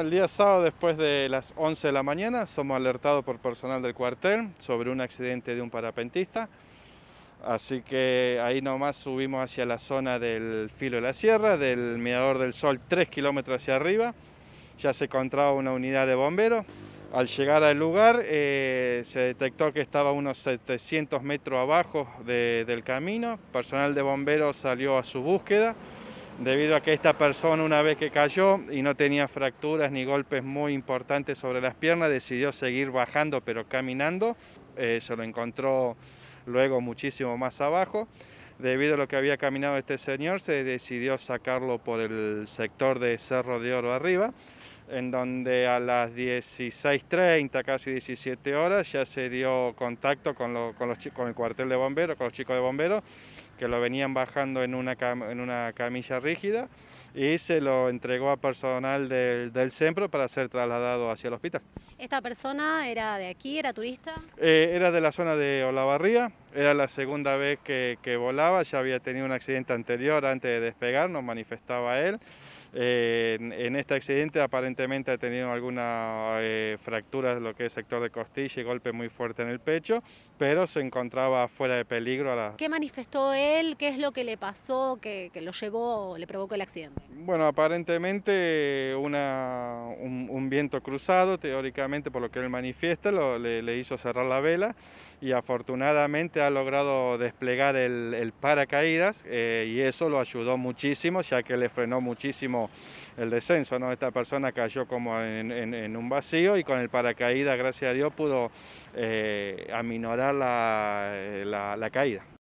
El día sábado después de las 11 de la mañana somos alertados por personal del cuartel sobre un accidente de un parapentista. Así que ahí nomás subimos hacia la zona del filo de la sierra, del Mirador del Sol, 3 kilómetros hacia arriba. Ya se encontraba una unidad de bomberos. Al llegar al lugar eh, se detectó que estaba unos 700 metros abajo del camino. Personal de bomberos salió a su búsqueda debido a que esta persona una vez que cayó y no tenía fracturas ni golpes muy importantes sobre las piernas, decidió seguir bajando pero caminando. Eh, se lo encontró luego muchísimo más abajo. Debido a lo que había caminado este señor, se decidió sacarlo por el sector de Cerro de Oro arriba, en donde a las 16.30, casi 17 horas, ya se dio contacto con, los, con el cuartel de bomberos, con los chicos de bomberos, que lo venían bajando en una, en una camilla rígida y se lo entregó a personal del, del, centro para ser trasladado hacia el hospital. ¿Esta persona era de aquí, era turista? Eh, era de la zona de Olavarría, era la segunda vez que, volaba, ya había tenido un accidente anterior antes de despegar, nos manifestaba él. Eh, en, este accidente aparentemente ha tenido alguna eh, fractura de lo que es sector de costilla y golpe muy fuerte en el pecho, pero se encontraba fuera de peligro. A la... ¿Qué manifestó él? qué es lo que le pasó, que, que lo llevó, le provocó el accidente. Bueno, aparentemente una, un, viento cruzado, teóricamente por lo que él manifiesta, le, hizo cerrar la vela y afortunadamente ha logrado desplegar el, paracaídas eh, y eso lo ayudó muchísimo, ya que le frenó muchísimo el descenso. ¿no? Esta persona cayó como en, un vacío y con el paracaídas, gracias a Dios, pudo eh, aminorar la eh, caída.